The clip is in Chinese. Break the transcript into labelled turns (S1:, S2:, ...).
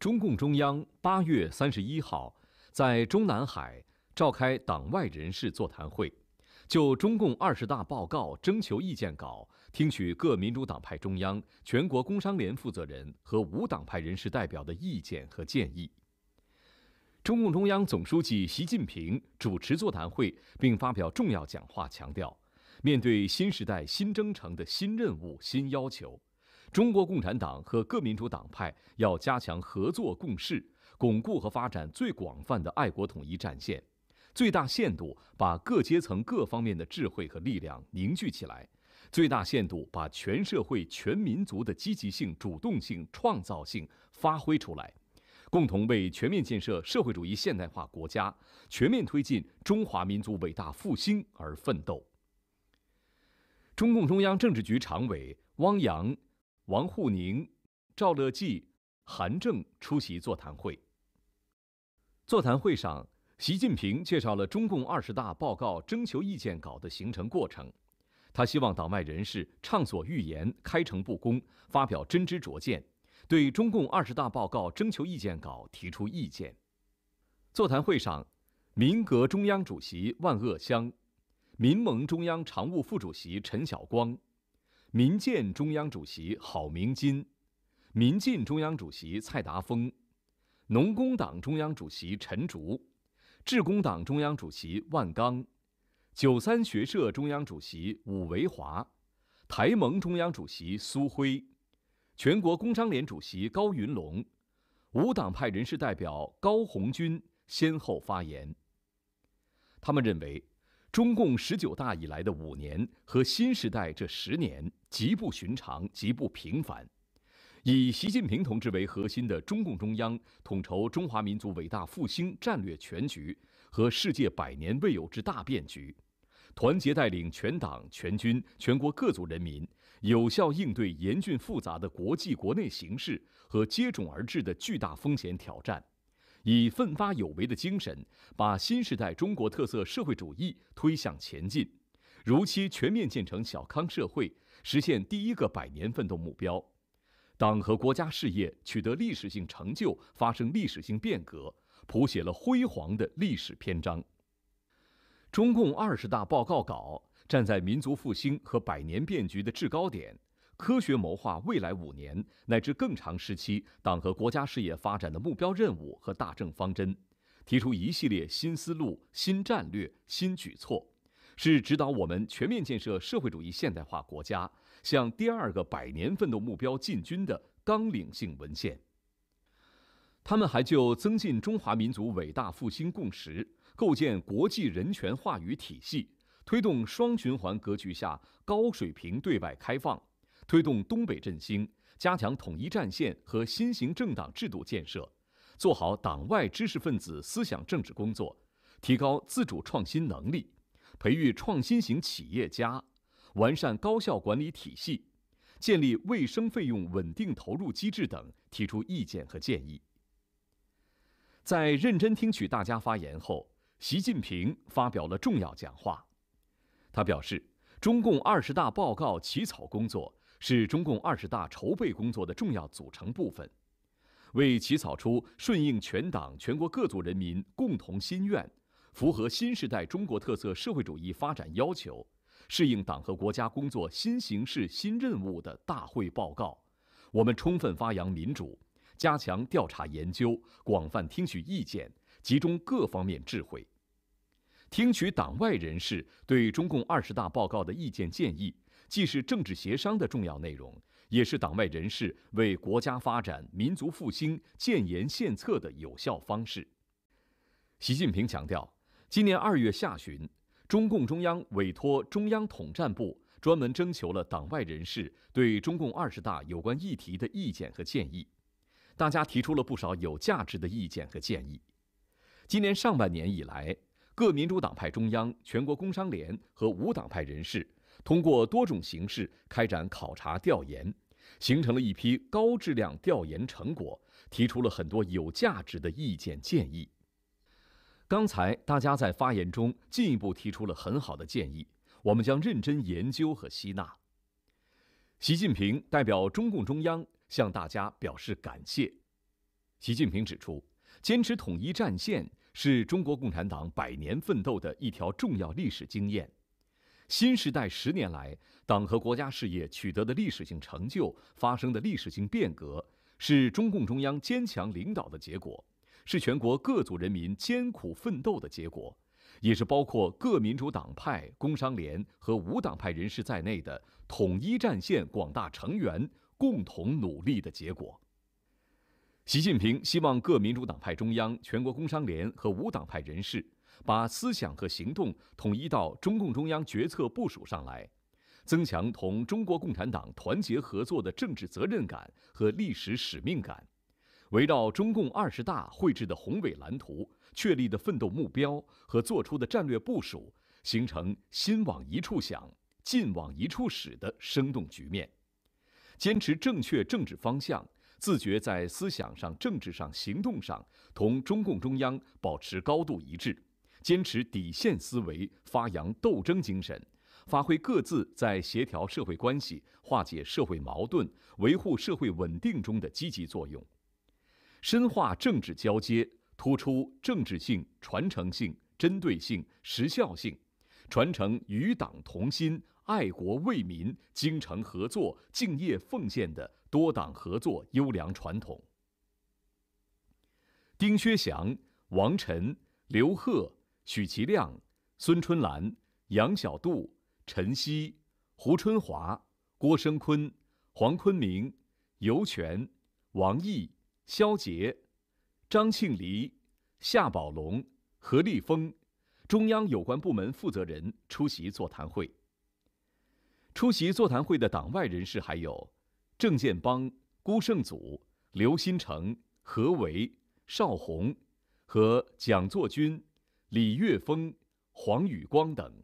S1: 中共中央八月三十一号在中南海召开党外人士座谈会，就中共二十大报告征求意见稿听取各民主党派中央、全国工商联负责人和无党派人士代表的意见和建议。中共中央总书记习近平主持座谈会并发表重要讲话，强调，面对新时代新征程的新任务新要求。中国共产党和各民主党派要加强合作共事，巩固和发展最广泛的爱国统一战线，最大限度把各阶层各方面的智慧和力量凝聚起来，最大限度把全社会全民族的积极性、主动性、创造性发挥出来，共同为全面建设社会主义现代化国家、全面推进中华民族伟大复兴而奋斗。中共中央政治局常委汪洋。王沪宁、赵乐际、韩正出席座谈会。座谈会上，习近平介绍了中共二十大报告征求意见稿的形成过程。他希望党外人士畅所欲言、开诚布公，发表真知灼见，对中共二十大报告征求意见稿提出意见。座谈会上，民革中央主席万鄂湘、民盟中央常务副主席陈晓光。民建中央主席郝明金、民进中央主席蔡达峰、农工党中央主席陈竺、致公党中央主席万钢、九三学社中央主席武维华、台盟中央主席苏辉、全国工商联主席高云龙、无党派人士代表高红军先后发言。他们认为。中共十九大以来的五年和新时代这十年极不寻常、极不平凡。以习近平同志为核心的中共中央统筹中华民族伟大复兴战略全局和世界百年未有之大变局，团结带领全党全军全国各族人民，有效应对严峻复杂的国际国内形势和接踵而至的巨大风险挑战。以奋发有为的精神，把新时代中国特色社会主义推向前进，如期全面建成小康社会，实现第一个百年奋斗目标，党和国家事业取得历史性成就，发生历史性变革，谱写了辉煌的历史篇章。中共二十大报告稿站在民族复兴和百年变局的制高点。科学谋划未来五年乃至更长时期党和国家事业发展的目标任务和大政方针，提出一系列新思路、新战略、新举措，是指导我们全面建设社会主义现代化国家、向第二个百年奋斗目标进军的纲领性文献。他们还就增进中华民族伟大复兴共识、构建国际人权话语体系、推动双循环格局下高水平对外开放。推动东北振兴，加强统一战线和新型政党制度建设，做好党外知识分子思想政治工作，提高自主创新能力，培育创新型企业家，完善高校管理体系，建立卫生费用稳定投入机制等，提出意见和建议。在认真听取大家发言后，习近平发表了重要讲话。他表示，中共二十大报告起草工作。是中共二十大筹备工作的重要组成部分，为起草出顺应全党全国各族人民共同心愿，符合新时代中国特色社会主义发展要求，适应党和国家工作新形势新任务的大会报告，我们充分发扬民主，加强调查研究，广泛听取意见，集中各方面智慧，听取党外人士对中共二十大报告的意见建议。既是政治协商的重要内容，也是党外人士为国家发展、民族复兴建言献策的有效方式。习近平强调，今年二月下旬，中共中央委托中央统战部专门征求了党外人士对中共二十大有关议题的意见和建议，大家提出了不少有价值的意见和建议。今年上半年以来，各民主党派中央、全国工商联和无党派人士。通过多种形式开展考察调研，形成了一批高质量调研成果，提出了很多有价值的意见建议。刚才大家在发言中进一步提出了很好的建议，我们将认真研究和吸纳。习近平代表中共中央向大家表示感谢。习近平指出，坚持统一战线是中国共产党百年奋斗的一条重要历史经验。新时代十年来，党和国家事业取得的历史性成就、发生的历史性变革，是中共中央坚强领导的结果，是全国各族人民艰苦奋斗的结果，也是包括各民主党派、工商联和无党派人士在内的统一战线广大成员共同努力的结果。习近平希望各民主党派中央、全国工商联和无党派人士。把思想和行动统一到中共中央决策部署上来，增强同中国共产党团结合作的政治责任感和历史使命感，围绕中共二十大绘制的宏伟蓝图、确立的奋斗目标和做出的战略部署，形成心往一处想、劲往一处使的生动局面。坚持正确政治方向，自觉在思想上、政治上、行动上同中共中央保持高度一致。坚持底线思维，发扬斗争精神，发挥各自在协调社会关系、化解社会矛盾、维护社会稳定中的积极作用，深化政治交接，突出政治性、传承性、针对性、实效性，传承与党同心、爱国为民、精诚合作、敬业奉献的多党合作优良传统。丁薛祥、王晨、刘鹤。许其亮、孙春兰、杨小渡、陈曦、胡春华、郭声琨、黄坤明、尤权、王毅、肖捷、张庆黎、夏宝龙、何立峰，中央有关部门负责人出席座谈会。出席座谈会的党外人士还有：郑建邦、辜胜阻、刘新成、何维、邵宏，和蒋作军。李岳峰、黄宇光等。